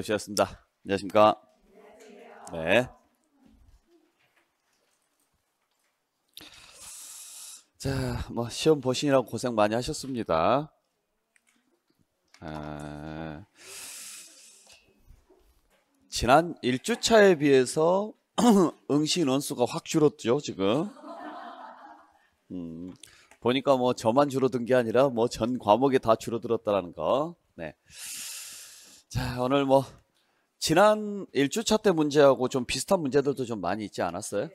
수고하셨습니다. 안녕하십니까? 네. 자, 뭐 시험 보시느라고 고생 많이 하셨습니다. 아, 지난 1주차에 비해서 응시 원수가 확 줄었죠, 지금. 음, 보니까 뭐 저만 줄어든 게 아니라 뭐 전 과목이 다 줄어들었다라는 거. 네. 자, 오늘 뭐 지난 1주차 때 문제하고 좀 비슷한 문제들도 좀 많이 있지 않았어요?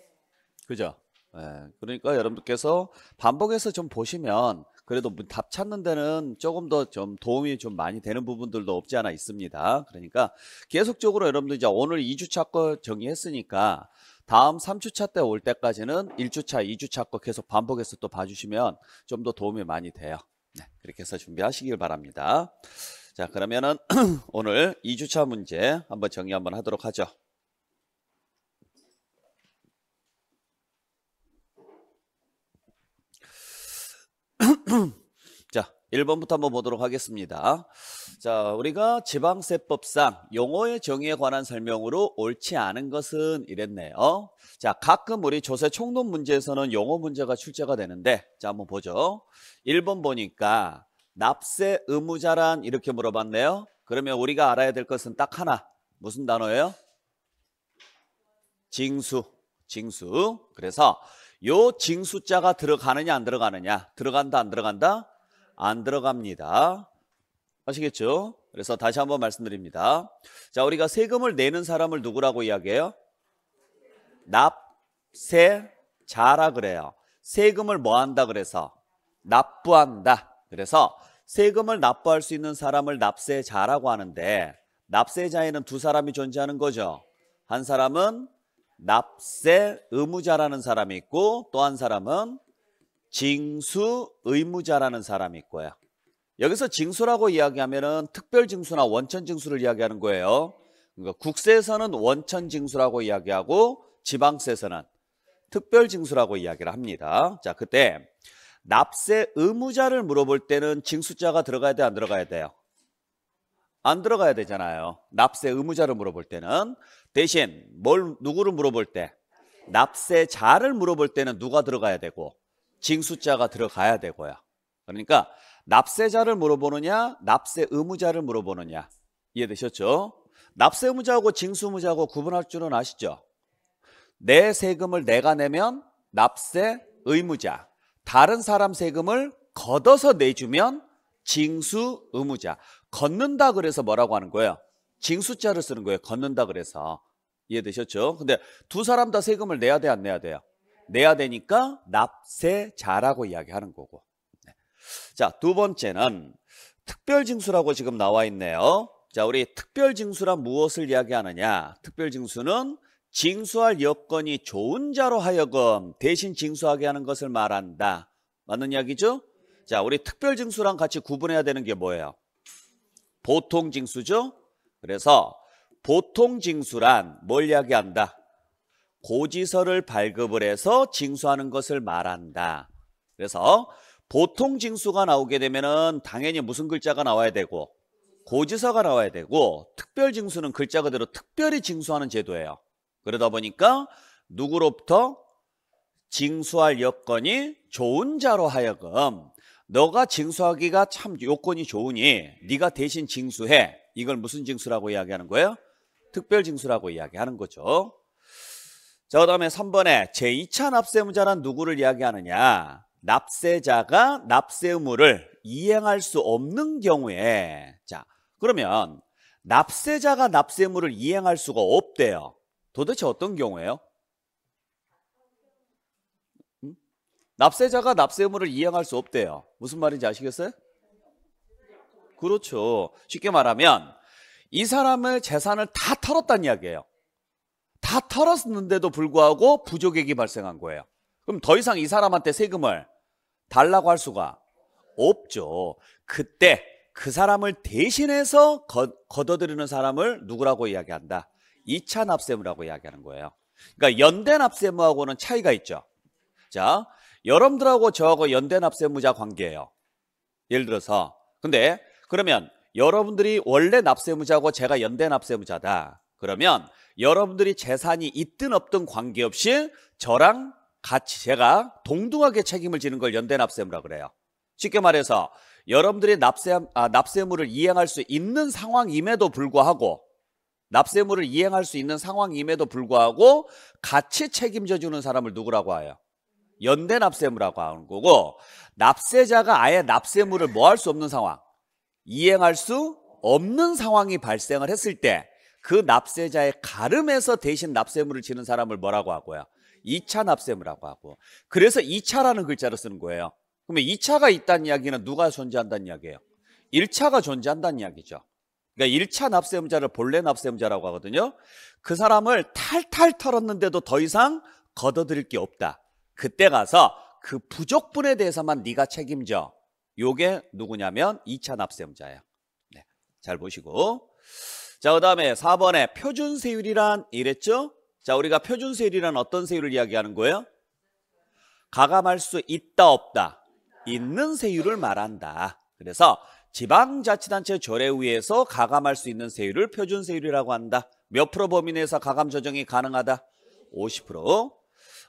그죠? 예, 그러니까 여러분께서 들 반복해서 좀 보시면 그래도 답 찾는 데는 조금 더 좀 도움이 좀 많이 되는 부분들도 없지 않아 있습니다. 그러니까 계속적으로 여러분들 이제 오늘 2주차 거 정리했으니까 다음 3주차 때 올 때까지는 1주차, 2주차 거 계속 반복해서 또 봐주시면 좀 더 도움이 많이 돼요. 네, 그렇게 해서 준비하시길 바랍니다. 자, 그러면은 오늘 2주차 문제 한번 정리 한번 하도록 하죠. 자, 1번부터 한번 보도록 하겠습니다. 자, 우리가 지방세법상 용어의 정의에 관한 설명으로 옳지 않은 것은 이랬네요. 자, 가끔 우리 조세 총론 문제에서는 용어 문제가 출제가 되는데, 자, 한번 보죠. 1번 보니까 납세 의무자란 이렇게 물어봤네요. 그러면 우리가 알아야 될 것은 딱 하나. 무슨 단어예요? 징수. 징수. 그래서 요 징수자가 들어가느냐 안 들어가느냐. 들어간다 안 들어간다? 안 들어갑니다. 아시겠죠? 그래서 다시 한번 말씀드립니다. 자, 우리가 세금을 내는 사람을 누구라고 이야기해요? 납세자라 그래요. 세금을 뭐 한다 그래서 납부한다. 그래서 세금을 납부할 수 있는 사람을 납세자라고 하는데 납세자에는 두 사람이 존재하는 거죠. 한 사람은 납세 의무자라는 사람이 있고 또 한 사람은 징수 의무자라는 사람이 있고요. 여기서 징수라고 이야기하면은 특별 징수나 원천 징수를 이야기하는 거예요. 그러니까 국세에서는 원천 징수라고 이야기하고 지방세에서는 특별 징수라고 이야기를 합니다. 자, 그때 납세 의무자를 물어볼 때는 징수자가 들어가야 돼, 안 들어가야 돼요? 안 들어가야 되잖아요. 납세 의무자를 물어볼 때는 대신 뭘 누구를 물어볼 때 납세자를 물어볼 때는 누가 들어가야 되고 징수자가 들어가야 되고요. 그러니까 납세자를 물어보느냐, 납세 의무자를 물어보느냐. 이해되셨죠? 납세 의무자하고 징수 의무자하고 구분할 줄은 아시죠? 내 세금을 내가 내면 납세 의무자. 다른 사람 세금을 걷어서 내주면 징수 의무자. 걷는다 그래서 뭐라고 하는 거예요? 징수자를 쓰는 거예요. 걷는다 그래서. 이해되셨죠? 근데 두 사람 다 세금을 내야 돼, 안 내야 돼요? 내야 되니까 납세자라고 이야기하는 거고. 네. 자, 두 번째는 특별징수라고 지금 나와 있네요. 자, 우리 특별징수란 무엇을 이야기하느냐? 특별징수는 징수할 여건이 좋은 자로 하여금 대신 징수하게 하는 것을 말한다. 맞는 이야기죠? 자, 우리 특별 징수랑 같이 구분해야 되는 게 뭐예요? 보통 징수죠? 그래서 보통 징수란 뭘 이야기한다? 고지서를 발급을 해서 징수하는 것을 말한다. 그래서 보통 징수가 나오게 되면 당연히 무슨 글자가 나와야 되고 고지서가 나와야 되고 특별 징수는 글자 그대로 특별히 징수하는 제도예요. 그러다 보니까 누구로부터 징수할 여건이 좋은 자로 하여금 너가 징수하기가 참 요건이 좋으니 네가 대신 징수해. 이걸 무슨 징수라고 이야기하는 거예요? 특별 징수라고 이야기하는 거죠. 자, 그다음에 3번에 제2차 납세 의무자란 누구를 이야기하느냐? 납세자가 납세 의무를 이행할 수 없는 경우에 자, 그러면 납세자가 납세 의무를 이행할 수가 없대요. 도대체 어떤 경우예요? 음? 납세자가 납세 의무를 이행할 수 없대요. 무슨 말인지 아시겠어요? 그렇죠. 쉽게 말하면 이 사람의 재산을 다 털었다는 이야기예요. 다 털었는데도 불구하고 부족액이 발생한 거예요. 그럼 더 이상 이 사람한테 세금을 달라고 할 수가 없죠. 그때 그 사람을 대신해서 걷, 어들이는 사람을 누구라고 이야기한다? 2차 납세무라고 이야기하는 거예요. 그러니까 연대 납세무하고는 차이가 있죠. 자, 여러분들하고 저하고 연대 납세무자 관계예요. 예를 들어서 근데 그러면 여러분들이 원래 납세무자고 제가 연대 납세무자다. 그러면 여러분들이 재산이 있든 없든 관계없이 저랑 같이 제가 동등하게 책임을 지는 걸 연대 납세무라 그래요. 쉽게 말해서 여러분들이 납세 아, 납세무를 이행할 수 있는 상황임에도 불구하고 납세물을 이행할 수 있는 상황임에도 불구하고 같이 책임져 주는 사람을 누구라고 하요? 연대 납세물이라고 하는 거고 납세자가 아예 납세물을 뭐 할 수 없는 상황 이행할 수 없는 상황이 발생을 했을 때 그 납세자의 가름에서 대신 납세물을 지는 사람을 뭐라고 하고요? 2차 납세물이라고 하고 그래서 2차라는 글자를 쓰는 거예요 그러면 2차가 있다는 이야기는 누가 존재한다는 이야기예요? 1차가 존재한다는 이야기죠 그러니까 1차 납세음자를 본래 납세음자라고 하거든요. 그 사람을 탈탈 털었는데도 더 이상 걷어들일 게 없다. 그때 가서 그 부족분에 대해서만 네가 책임져. 요게 누구냐면 2차 납세음자예요. 네, 잘 보시고. 자, 그 다음에 4번에 표준세율이란 이랬죠? 자, 우리가 표준세율이란 어떤 세율을 이야기하는 거예요? 가감할 수 있다 없다. 있는 세율을 말한다. 그래서 지방자치단체 절에 의해서 가감할 수 있는 세율을 표준세율이라고 한다. 몇 프로 범위 내에서 가감 조정이 가능하다? 50%.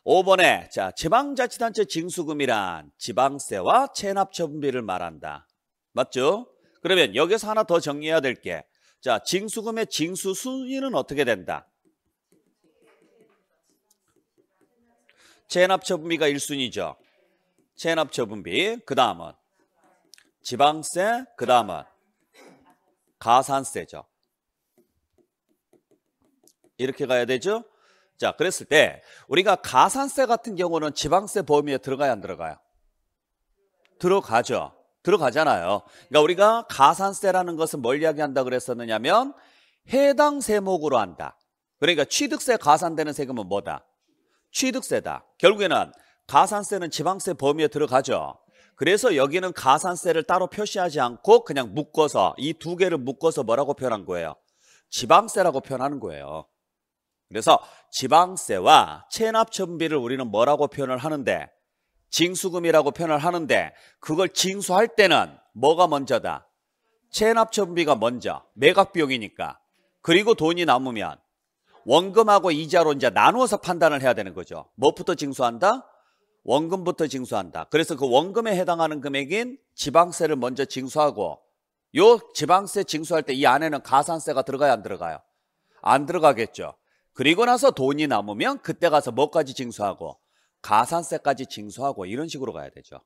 5번에 자 지방자치단체 징수금이란 지방세와 체납처분비를 말한다. 맞죠? 그러면 여기서 하나 더 정리해야 될 게자 징수금의 징수 순위는 어떻게 된다? 체납처분비가 1순위죠. 체납처분비 그 다음은 지방세, 그 다음은 가산세죠. 이렇게 가야 되죠. 자, 그랬을 때 우리가 가산세 같은 경우는 지방세 범위에 들어가야 안 들어가요? 들어가죠. 들어가잖아요. 그러니까 우리가 가산세라는 것은 뭘 이야기한다 그랬었느냐면 해당 세목으로 한다. 그러니까 취득세 가산되는 세금은 뭐다? 취득세다. 결국에는 가산세는 지방세 범위에 들어가죠. 그래서 여기는 가산세를 따로 표시하지 않고 그냥 묶어서 이 두 개를 묶어서 뭐라고 표현한 거예요? 지방세라고 표현하는 거예요. 그래서 지방세와 체납천비를 우리는 뭐라고 표현을 하는데 징수금이라고 표현을 하는데 그걸 징수할 때는 뭐가 먼저다? 체납천비가 먼저 매각비용이니까 그리고 돈이 남으면 원금하고 이자로 이제 나누어서 판단을 해야 되는 거죠. 뭐부터 징수한다? 원금부터 징수한다. 그래서 그 원금에 해당하는 금액인 지방세를 먼저 징수하고 요 지방세 징수할 때 이 안에는 가산세가 들어가야 안 들어가요? 안 들어가겠죠. 그리고 나서 돈이 남으면 그때 가서 뭐까지 징수하고 가산세까지 징수하고 이런 식으로 가야 되죠.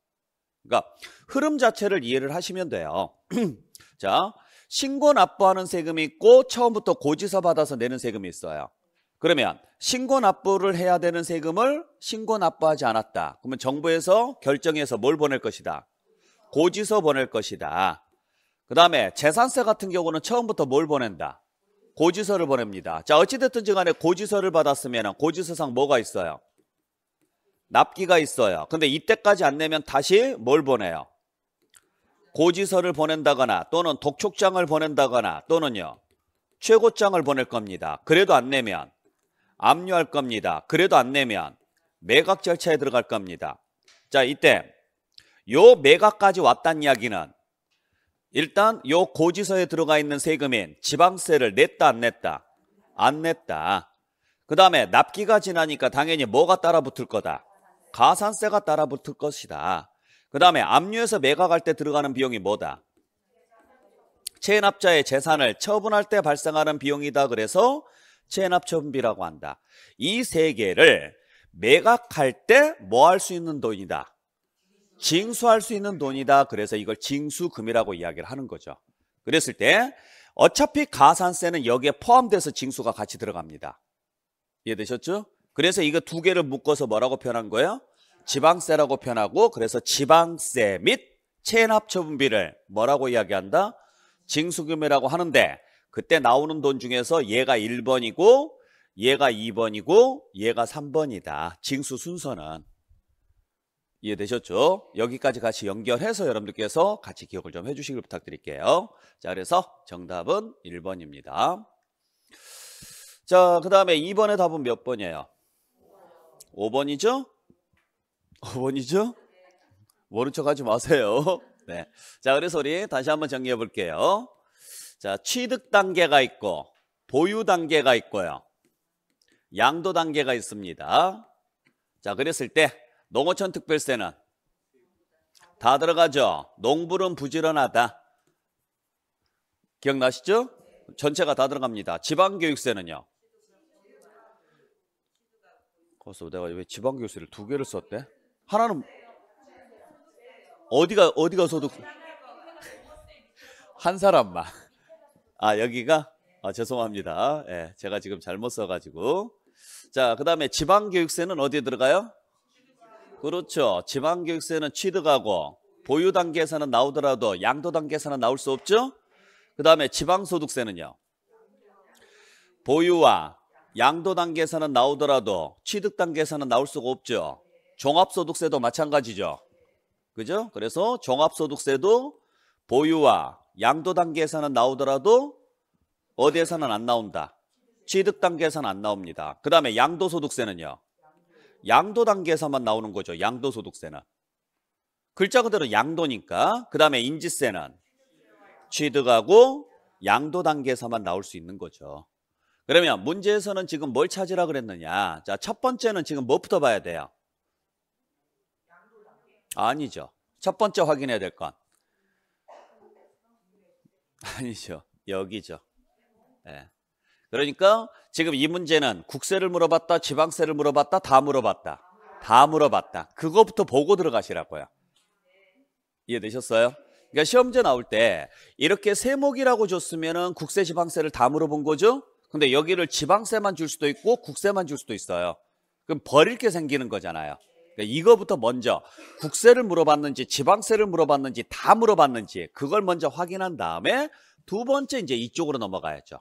그러니까 흐름 자체를 이해를 하시면 돼요. 자, 신고 납부하는 세금이 있고 처음부터 고지서 받아서 내는 세금이 있어요. 그러면 신고 납부를 해야 되는 세금을 신고 납부하지 않았다. 그러면 정부에서 결정해서 뭘 보낼 것이다. 고지서 보낼 것이다. 그 다음에 재산세 같은 경우는 처음부터 뭘 보낸다. 고지서를 보냅니다. 자 어찌됐든지 간에 고지서를 받았으면 고지서상 뭐가 있어요? 납기가 있어요. 근데 이때까지 안 내면 다시 뭘 보내요? 고지서를 보낸다거나 또는 독촉장을 보낸다거나 또는요. 최고장을 보낼 겁니다. 그래도 안 내면 압류할 겁니다. 그래도 안 내면 매각 절차에 들어갈 겁니다. 자, 이때 요 매각까지 왔단 이야기는 일단 요 고지서에 들어가 있는 세금인 지방세를 냈다 안 냈다? 안 냈다. 그 다음에 납기가 지나니까 당연히 뭐가 따라붙을 거다? 가산세가 따라붙을 것이다. 그 다음에 압류해서 매각할 때 들어가는 비용이 뭐다? 체납자의 재산을 처분할 때 발생하는 비용이다 그래서 체납처분비라고 한다. 이 세 개를 매각할 때 뭐 할 수 있는 돈이다. 징수할 수 있는 돈이다. 그래서 이걸 징수금이라고 이야기를 하는 거죠. 그랬을 때 어차피 가산세는 여기에 포함돼서 징수가 같이 들어갑니다. 이해되셨죠? 그래서 이거 두 개를 묶어서 뭐라고 표현한 거예요? 지방세라고 표현하고 그래서 지방세 및 체납처분비를 뭐라고 이야기한다? 징수금이라고 하는데 그때 나오는 돈 중에서 얘가 1번이고 얘가 2번이고 얘가 3번이다. 징수 순서는 이해되셨죠? 여기까지 같이 연결해서 여러분들께서 같이 기억을 좀 해주시길 부탁드릴게요. 자, 그래서 정답은 1번입니다. 자, 그 다음에 2번의 답은 몇 번이에요? 5번이죠? 5번이죠? 모른 척 하지 마세요. 네. 자, 그래서 우리 다시 한번 정리해 볼게요. 자, 취득 단계가 있고 보유 단계가 있고요. 양도 단계가 있습니다. 자, 그랬을 때 농어촌 특별세는 다 들어가죠. 농부는 부지런하다. 기억나시죠? 전체가 다 들어갑니다. 지방교육세는요. 그래서 내가 왜 지방교육세를 두 개를 썼대? 하나는 어디가 어디가 소득 한 사람만 아, 여기가? 아, 죄송합니다. 예, 제가 지금 잘못 써가지고. 자, 그 다음에 지방교육세는 어디에 들어가요? 그렇죠. 지방교육세는 취득하고 보유 단계에서는 나오더라도 양도 단계에서는 나올 수 없죠? 그 다음에 지방소득세는요? 보유와 양도 단계에서는 나오더라도 취득 단계에서는 나올 수가 없죠. 종합소득세도 마찬가지죠. 그죠? 그래서 종합소득세도 보유와 양도 단계에서는 나오더라도 어디에서는 안 나온다. 취득 단계에서는 안 나옵니다. 그 다음에 양도소득세는요. 양도 단계에서만 나오는 거죠. 양도소득세는. 글자 그대로 양도니까 그 다음에 인지세는 취득하고 양도 단계에서만 나올 수 있는 거죠. 그러면 문제에서는 지금 뭘 찾으라 그랬느냐. 자, 첫 번째는 지금 뭐부터 봐야 돼요? 아니죠. 첫 번째 확인해야 될 건. 아니죠. 여기죠. 예. 그러니까 지금 이 문제는 국세를 물어봤다, 지방세를 물어봤다, 다 물어봤다. 다 물어봤다. 그거부터 보고 들어가시라고요. 이해되셨어요? 그러니까 시험제 나올 때 이렇게 세목이라고 줬으면은 국세, 지방세를 다 물어본 거죠? 근데 여기를 지방세만 줄 수도 있고 국세만 줄 수도 있어요. 그럼 버릴 게 생기는 거잖아요. 네, 이거부터 먼저 국세를 물어봤는지 지방세를 물어봤는지 다 물어봤는지 그걸 먼저 확인한 다음에 두 번째 이제 이쪽으로 넘어가야죠.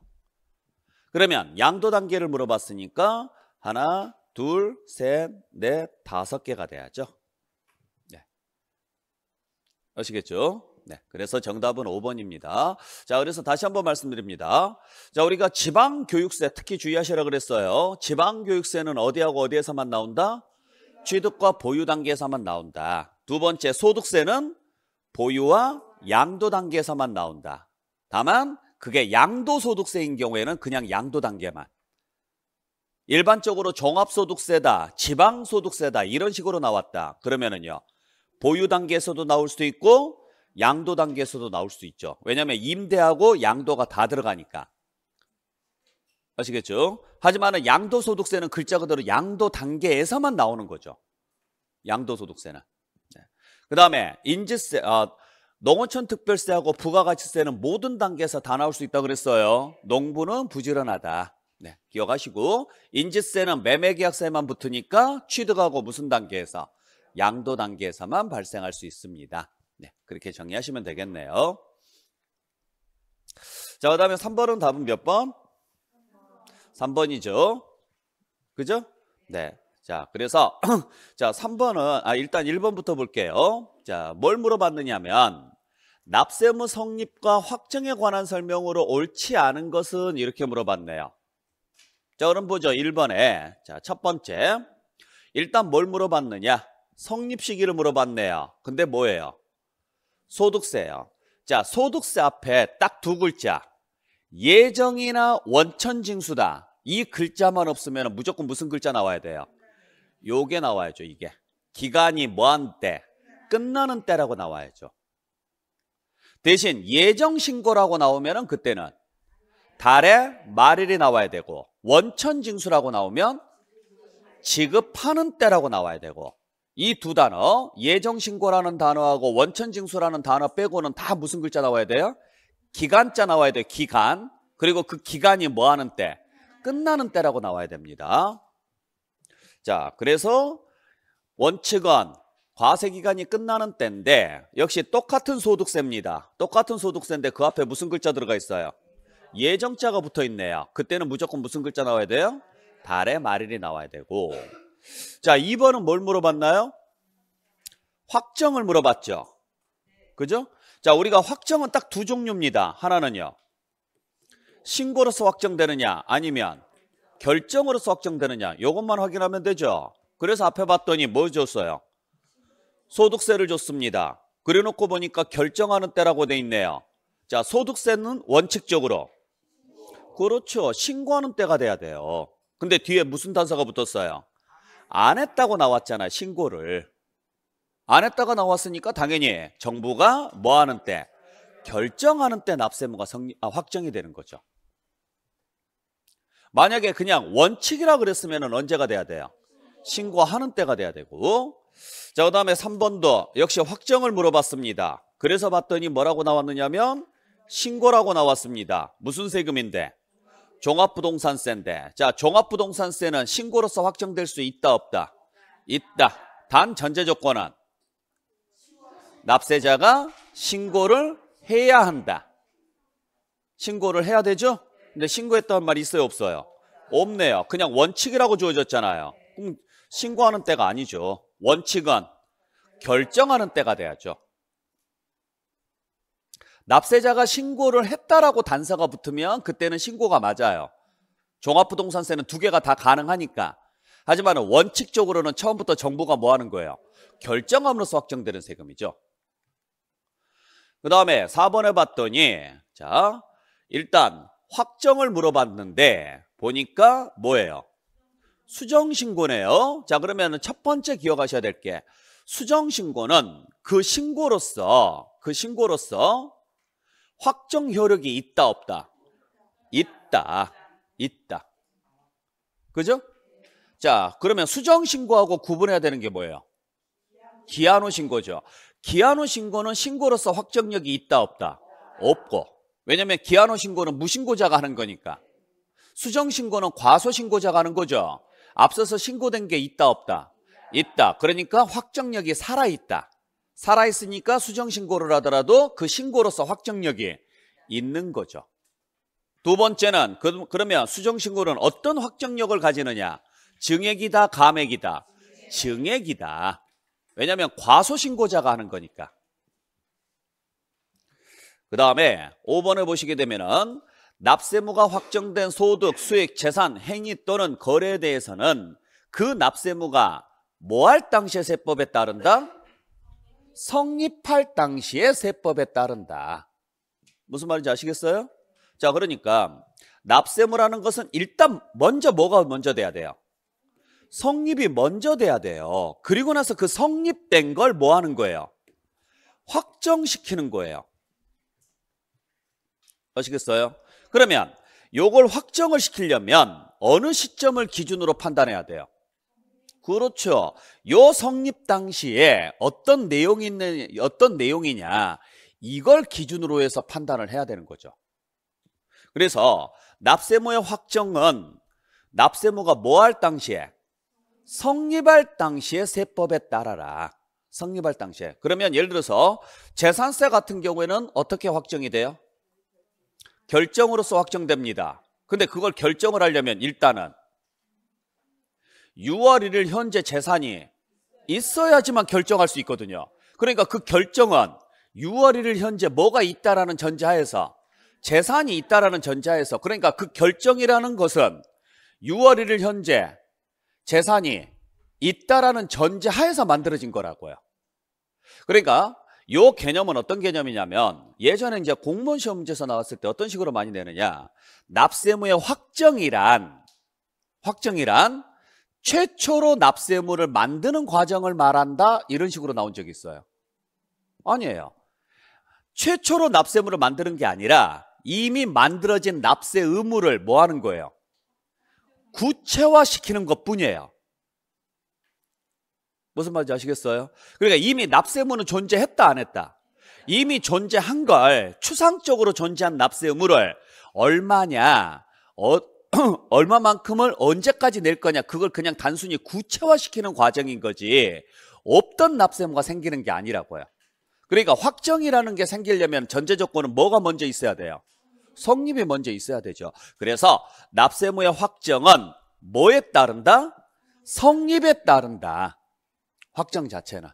그러면 양도 단계를 물어봤으니까 하나, 둘, 셋, 넷, 다섯 개가 돼야죠. 네. 아시겠죠? 네, 그래서 정답은 5번입니다. 자, 그래서 다시 한번 말씀드립니다. 자, 우리가 지방교육세 특히 주의하시라 그랬어요. 지방교육세는 어디하고 어디에서만 나온다? 취득과 보유 단계에서만 나온다. 두 번째, 소득세는 보유와 양도 단계에서만 나온다. 다만 그게 양도 소득세인 경우에는 그냥 양도 단계만. 일반적으로 종합소득세다, 지방소득세다 이런 식으로 나왔다. 그러면은요. 보유 단계에서도 나올 수도 있고 양도 단계에서도 나올 수 있죠. 왜냐하면 임대하고 양도가 다 들어가니까. 아시겠죠? 하지만 양도소득세는 글자 그대로 양도 단계에서만 나오는 거죠. 양도소득세는. 네. 그 다음에 인지세, 아, 농어촌 특별세하고 부가가치세는 모든 단계에서 다 나올 수 있다고 그랬어요. 농부는 부지런하다. 네, 기억하시고 인지세는 매매계약세만 붙으니까 취득하고 무슨 단계에서? 양도 단계에서만 발생할 수 있습니다. 네, 그렇게 정리하시면 되겠네요. 자, 그 다음에 3번은 답은 몇 번? 3번이죠. 그죠? 네. 자, 그래서 자, 3번은 아 일단 1번부터 볼게요. 자, 뭘 물어봤느냐면 납세무 성립과 확정에 관한 설명으로 옳지 않은 것은 이렇게 물어봤네요. 자, 그럼 보죠. 1번에. 자, 첫 번째. 일단 뭘 물어봤느냐? 성립 시기를 물어봤네요. 근데 뭐예요? 소득세요. 자, 소득세 앞에 딱 두 글자. 예정이나 원천징수다. 이 글자만 없으면 무조건 무슨 글자 나와야 돼요? 요게 나와야죠, 이게. 기간이 뭐한 때, 끝나는 때라고 나와야죠. 대신 예정 신고라고 나오면 그때는 달에 말일이 나와야 되고 원천 징수라고 나오면 지급하는 때라고 나와야 되고 이 두 단어 예정 신고라는 단어하고 원천 징수라는 단어 빼고는 다 무슨 글자 나와야 돼요? 기간자 나와야 돼요. 기간. 그리고 그 기간이 뭐 하는 때? 끝나는 때라고 나와야 됩니다. 자, 그래서 원칙은 과세 기간이 끝나는 때인데 역시 똑같은 소득세입니다. 똑같은 소득세인데 그 앞에 무슨 글자 들어가 있어요? 예정자가 붙어 있네요. 그때는 무조건 무슨 글자 나와야 돼요? 달의 말일이 나와야 되고. 자, 2번은 뭘 물어봤나요? 확정을 물어봤죠. 그죠? 자, 우리가 확정은 딱 두 종류입니다. 하나는요. 신고로서 확정되느냐 아니면 결정으로서 확정되느냐 이것만 확인하면 되죠. 그래서 앞에 봤더니 뭐 줬어요? 소득세를 줬습니다. 그래놓고 보니까 결정하는 때라고 돼 있네요. 자, 소득세는 원칙적으로 그렇죠. 신고하는 때가 돼야 돼요. 근데 뒤에 무슨 단서가 붙었어요? 안 했다고 나왔잖아요. 신고를. 안 했다가 나왔으니까 당연히 정부가 뭐 하는 때 결정하는 때 납세무가 성립, 아, 확정이 되는 거죠. 만약에 그냥 원칙이라 그랬으면 언제가 돼야 돼요? 신고하는 때가 돼야 되고 자, 그 다음에 3번도 역시 확정을 물어봤습니다. 그래서 봤더니 뭐라고 나왔느냐면 신고라고 나왔습니다. 무슨 세금인데? 종합부동산세인데. 자, 종합부동산세는 신고로서 확정될 수 있다, 없다? 있다. 단 전제 조건은 납세자가 신고를 해야 한다. 신고를 해야 되죠? 근데 신고했다는 말이 있어요, 없어요? 없네요. 그냥 원칙이라고 주어졌잖아요. 그럼 신고하는 때가 아니죠. 원칙은 결정하는 때가 돼야죠. 납세자가 신고를 했다라고 단서가 붙으면 그때는 신고가 맞아요. 종합부동산세는 두 개가 다 가능하니까. 하지만 원칙적으로는 처음부터 정부가 뭐 하는 거예요? 결정함으로써 확정되는 세금이죠. 그 다음에 4번에 봤더니 자 일단 확정을 물어봤는데 보니까 뭐예요? 수정신고네요. 자 그러면 첫 번째 기억하셔야 될 게 수정신고는 그 신고로서 그 신고로서 확정 효력이 있다 없다? 있다. 있다. 그죠? 자, 그러면 수정 신고하고 구분해야 되는 게 뭐예요? 기한호 신고죠. 기아노 신고는 신고로서 확정력이 있다 없다? 없고 왜냐하면 기아노 신고는 무신고자가 하는 거니까 수정 신고는 과소 신고자가 하는 거죠 앞서서 신고된 게 있다 없다? 있다 그러니까 확정력이 살아있다 살아있으니까 수정 신고를 하더라도 그 신고로서 확정력이 있는 거죠 두 번째는 그, 러면 수정 신고는 어떤 확정력을 가지느냐 증액이다 감액이다 증액이다 왜냐하면 과소신고자가 하는 거니까. 그 다음에 5번을 보시게 되면은 납세무가 확정된 소득, 수익, 재산, 행위 또는 거래에 대해서는 그 납세무가 뭐 할 당시의 세법에 따른다? 성립할 당시의 세법에 따른다. 무슨 말인지 아시겠어요? 자, 그러니까 납세무라는 것은 일단 먼저 뭐가 먼저 돼야 돼요? 성립이 먼저 돼야 돼요. 그리고 나서 그 성립된 걸 뭐 하는 거예요? 확정시키는 거예요. 아시겠어요? 그러면 요걸 확정을 시키려면 어느 시점을 기준으로 판단해야 돼요? 그렇죠. 요 성립 당시에 어떤 내용이 있는 어떤 내용이냐 이걸 기준으로 해서 판단을 해야 되는 거죠. 그래서 납세모의 확정은 납세모가 뭐 할 당시에 성립할 당시의 세법에 따라라. 성립할 당시에. 그러면 예를 들어서 재산세 같은 경우에는 어떻게 확정이 돼요? 결정으로서 확정됩니다. 근데 그걸 결정을 하려면 일단은 6월 1일 현재 재산이 있어야지만 결정할 수 있거든요. 그러니까 그 결정은 6월 1일 현재 뭐가 있다라는 전제하에서 재산이 있다라는 전제하에서 그러니까 그 결정이라는 것은 6월 1일 현재 재산이 있다라는 전제하에서 만들어진 거라고요. 그러니까 이 개념은 어떤 개념이냐면 예전에 이제 공무원 시험 문제에서 나왔을 때 어떤 식으로 많이 내느냐 납세무의 확정이란 확정이란 최초로 납세무를 만드는 과정을 말한다 이런 식으로 나온 적이 있어요. 아니에요. 최초로 납세무를 만드는 게 아니라 이미 만들어진 납세 의무를 뭐 하는 거예요? 구체화시키는 것뿐이에요. 무슨 말인지 아시겠어요? 그러니까 이미 납세의무 존재했다 안 했다. 이미 존재한 걸 추상적으로 존재한 납세 의무 얼마냐, 어, 얼마만큼을 언제까지 낼 거냐 그걸 그냥 단순히 구체화시키는 과정인 거지 없던 납세 의가 생기는 게 아니라고요. 그러니까 확정이라는 게 생기려면 전제 조건은 뭐가 먼저 있어야 돼요? 성립이 먼저 있어야 되죠. 그래서 납세무의 확정은 뭐에 따른다? 성립에 따른다. 확정 자체는.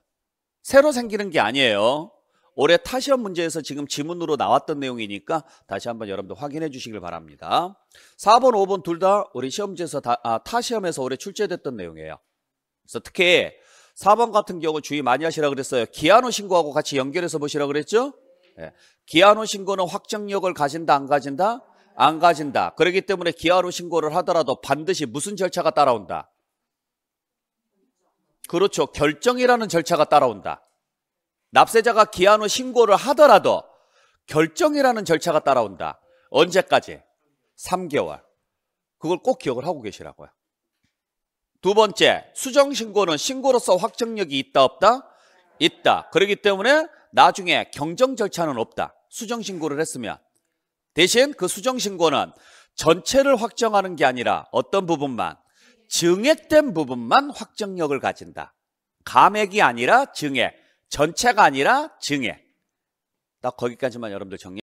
새로 생기는 게 아니에요. 올해 타시험 문제에서 지금 지문으로 나왔던 내용이니까 다시 한번 여러분들 확인해 주시길 바랍니다. 4번, 5번 둘 다 우리 시험 지에서 다, 아, 타시험에서 올해 출제됐던 내용이에요. 그래서 특히 4번 같은 경우 주의 많이 하시라 그랬어요. 기아노 신고하고 같이 연결해서 보시라 그랬죠? 예. 기한후 신고는 확정력을 가진다 안 가진다? 안 가진다. 그렇기 때문에 기한후 신고를 하더라도 반드시 무슨 절차가 따라온다? 그렇죠. 결정이라는 절차가 따라온다. 납세자가 기한후 신고를 하더라도 결정이라는 절차가 따라온다. 언제까지? 3개월. 그걸 꼭 기억을 하고 계시라고요. 두 번째, 수정신고는 신고로서 확정력이 있다 없다? 있다. 그렇기 때문에 나중에 경정 절차는 없다. 수정 신고를 했으면 대신 그 수정 신고는 전체를 확정하는 게 아니라 어떤 부분만 증액된 부분만 확정력을 가진다. 감액이 아니라 증액, 전체가 아니라 증액. 딱 거기까지만 여러분들 정리.